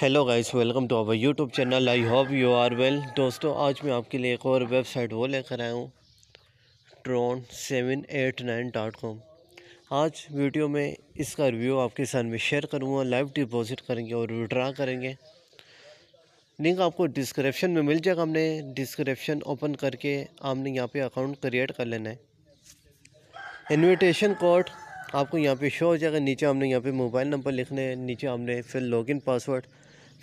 hello guys welcome to our YouTube channel I hope you are well दोस्तों आज मैं आपके लिए एक और वेबसाइट वो लेकर आया हूँ Tron seven eight nine dot com आज वीडियो में इसका रिव्यू आपके साथ में शेयर करूँगा लाइव डिपॉजिट करेंगे और विड्रा करेंगे लिंक आपको डिस्क्रिप्शन में मिल जाएगा हमने डिस्क्रिप्शन ओपन करके आपने यहाँ पर अकाउंट क्रिएट कर लेना है इन्विटेशन कोड आपको यहाँ पे शो हो जाएगा नीचे हमने यहाँ पे मोबाइल नंबर लिखने हैं नीचे हमने फिर लॉगिन पासवर्ड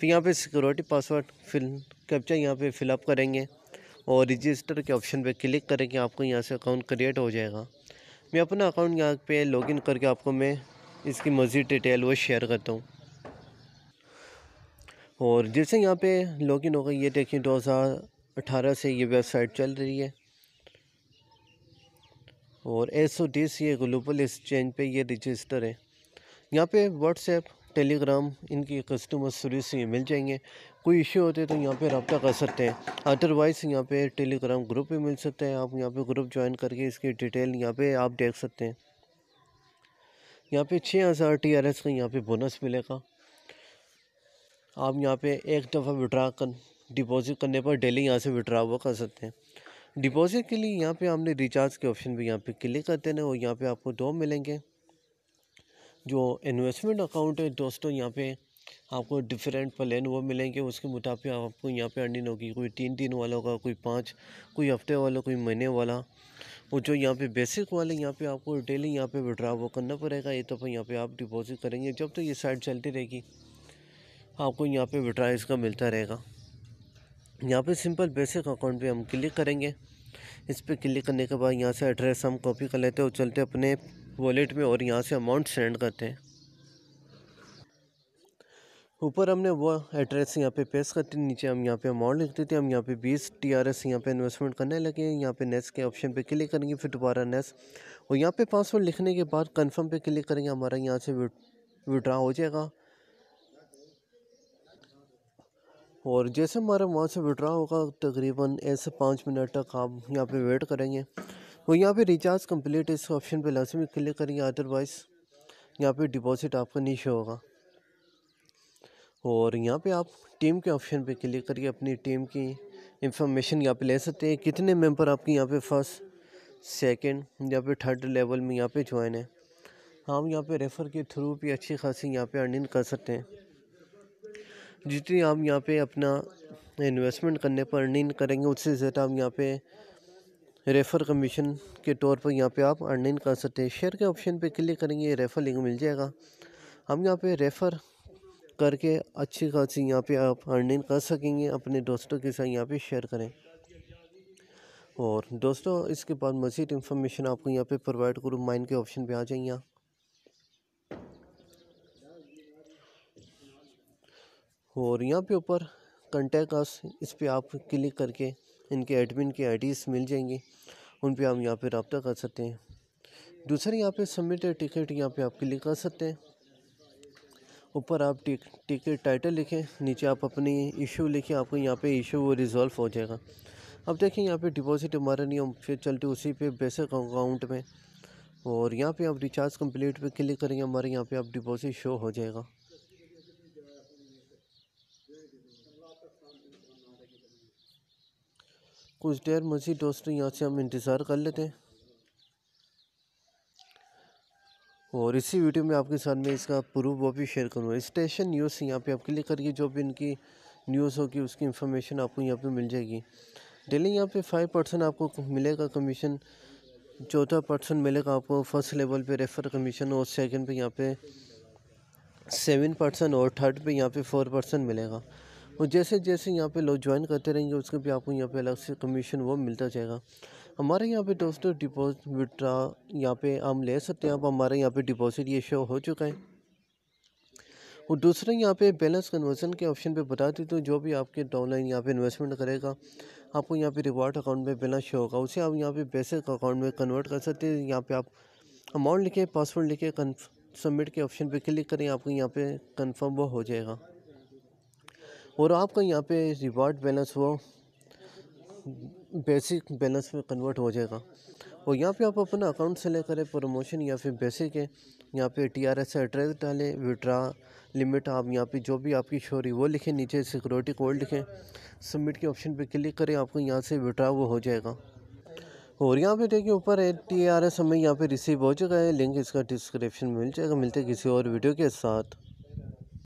फिर यहाँ पे सिक्योरिटी पासवर्ड फिर कैप्चा यहाँ पे फिलअप करेंगे और रजिस्टर के ऑप्शन पे क्लिक करेंगे आपको यहाँ से अकाउंट क्रिएट हो जाएगा मैं अपना अकाउंट यहाँ पे लॉगिन करके आपको मैं इसकी मज़ीद डिटेल वो शेयर करता हूँ और जैसे यहाँ पर लॉगिन होगा ये देखिए दो से ये वेबसाइट चल रही है और एस ओ डी सी ये ग्लोबल एक्सचेंज पे ये रजिस्टर है यहाँ पे व्हाट्सएप टेलीग्राम इनकी कस्टमर सर्विस मिल जाएंगे कोई इश्यू होते तो यहाँ पे रबता कर सकते हैं अदरवाइज यहाँ पे टेलीग्राम ग्रुप भी मिल सकते हैं आप यहाँ पे ग्रुप ज्वाइन करके इसकी डिटेल यहाँ पे आप देख सकते हैं यहाँ पे छः हज़ार टी आर एस का यहाँ पर बोनस मिलेगा आप यहाँ पे एक दफ़ा विड्रा कर डिपॉजिट करने पर डेली यहाँ से विड्रा हुआ कर सकते हैं डिपॉज़िट के लिए यहाँ पे हमने रिचार्ज के ऑप्शन भी यहाँ पे क्लिक कर देना और यहाँ पे आपको दो मिलेंगे जो इन्वेस्टमेंट अकाउंट है दोस्तों यहाँ पे आपको डिफरेंट प्लान वो मिलेंगे उसके मुताबिक आपको यहाँ पे अर्निंग होगी कोई तीन दिन वाला होगा कोई पाँच कोई हफ्ते वाला कोई महीने वाला और जो यहाँ पे बेसिक वाले यहाँ पे आपको डेली यहाँ पे विड्रा वो करना पड़ेगा ये तो फिर यहाँ पे आप डिपॉजिट करेंगे जब तो ये साइड चलती रहेगी आपको यहाँ पे विड्रा इसका मिलता रहेगा यहाँ पे सिंपल बेसिक अकाउंट पे हम क्लिक करेंगे इस पर क्लिक करने के बाद यहाँ से एड्रेस हम कॉपी कर लेते हैं और चलते अपने वॉलेट में और यहाँ से अमाउंट सेंड करते हैं ऊपर हमने वो एड्रेस यहाँ पे पेश करते नीचे हम यहाँ पे अमाउंट लिखते थे हम यहाँ पे बीस टी आर एस यहाँ पर इन्वेस्टमेंट करने लगे यहाँ पे नेस के ऑप्शन पे क्लिक करेंगे फिर दोबारा नेस और यहाँ पे पासवर्ड लिखने के बाद कंफर्म पे क्लिक करेंगे हमारा यहाँ से विड्रा हो जाएगा और जैसे हमारा वहाँ से विड्रा होगा तकरीबन ऐसे पाँच मिनट तक आप यहाँ पे वेट करेंगे और यहाँ पे रिचार्ज कंप्लीट इस ऑप्शन पे लाजमी क्लिक करेंगे अदरवाइज़ यहाँ पे डिपॉजिट आपका नीचे होगा और यहाँ पे आप टीम के ऑप्शन पे क्लिक करिए अपनी टीम की इंफॉर्मेशन यहाँ पे ले सकते हैं कितने मेम्बर आपके यहाँ पर फर्स्ट सेकेंड या पे थर्ड लेवल में यहाँ पर ज्वाइन है हम यहाँ पर रेफ़र के थ्रू भी अच्छी खासी यहाँ पर अर्निंग कर सकते हैं जितनी हम यहाँ पे अपना इन्वेस्टमेंट करने पर अर्निंग करेंगे उससे ज़्यादा हम यहाँ पे रेफ़र कमीशन के तौर पर यहाँ पे आप अर्निंग कर सकते हैं शेयर के ऑप्शन पे क्लिक करेंगे रेफ़र लिंक मिल जाएगा हम यहाँ पे रेफ़र करके अच्छी खासी यहाँ पे आप अर्निंग कर सकेंगे अपने दोस्तों के साथ यहाँ पे शेयर करें और दोस्तों इसके बाद मज़ीद इन्फॉर्मेशन आपको यहाँ पे प्रोवाइड करूँ माइन के ऑप्शन पर आ जाइए और यहाँ पे ऊपर कंटेक्ट अस इस पर आप क्लिक करके इनके एडमिन के आईडीज़ मिल जाएंगी उन पर आप यहाँ पे रबता कर सकते हैं दूसरे यहाँ पे सबमिट टिकट यहाँ पे आप क्लिक कर सकते हैं ऊपर आप टिक टिकट टाइटल लिखें नीचे आप अपनी इशू लिखें आपको यहाँ पे इशू रिजॉल्व हो जाएगा अब देखें यहाँ पे डिपॉजिट हमारा नहीं हम फिर चलते उसी पे बेसिक अकाउंट में और यहाँ पे आप रिचार्ज कंप्लीट पे क्लिक करेंगे हमारे यहाँ पे आप डिपॉजिट शो हो जाएगा कुछ देर मज़ीद दोस्तों यहाँ से हम इंतज़ार कर लेते हैं और इसी वीडियो में आपके साथ में इसका प्रूफ वो भी शेयर करूँगा स्टेशन न्यूज़ यहाँ पे आप क्लिक करिए जो भी इनकी न्यूज़ होगी उसकी इन्फॉर्मेशन आपको यहाँ पे मिल जाएगी डेली यहाँ पे फाइव परसेंट आपको मिलेगा कमीशन चौथा परसेंट मिलेगा आपको फर्स्ट लेवल पे रेफर कमीशन और सेकंड पे यहाँ पे सेवन परसेंट और थर्ड पे यहाँ पे फोर परसेंट मिलेगा और जैसे जैसे यहाँ पे लोग ज्वाइन करते रहेंगे उसके भी आपको यहाँ पे अलग से कमीशन वो मिलता जाएगा हमारे यहाँ पे दोस्तों डिपॉजिट विड्रा यहाँ पे हम ले सकते हैं आप हमारे यहाँ पे डिपॉजिट ये शो हो चुका है और दूसरा यहाँ पे बैलेंस कन्वर्सन के ऑप्शन पे बता देते तो जो भी आपके ऑनलाइन यहाँ पे इन्वेस्टमेंट करेगा आपको यहाँ पे रिवार्ड अकाउंट में बैलेंस शो होगा उसे आप यहाँ पे बेसिक अकाउंट में कन्वर्ट कर सकते हैं यहाँ पे आप अमाउंट लिखे पासवर्ड लिखे सबमिट के ऑप्शन पे क्लिक करें आपको यहाँ पे कंफर्म वो हो जाएगा और आपका यहाँ पे रिवार्ड बैलेंस वो बेसिक बैलेंस में कन्वर्ट हो जाएगा और यहाँ पे आप अपना अकाउंट से करें प्रमोशन या फिर बेसिक है यहाँ पे टी आर एस एड्रेस डालें विड्रा लिमिट आप यहाँ पे जो भी आपकी शोरी वो लिखें नीचे सिक्योरिटी कोड लिखें सबमिट के ऑप्शन पे क्लिक करें आपको यहाँ से विड्रा वो हो जाएगा और यहाँ पे देखिए ऊपर है टी आर एस हमें यहाँ पर रिसीव हो चुका है लिंक इसका डिस्क्रिप्शन में मिल जाएगा मिलते किसी और वीडियो के साथ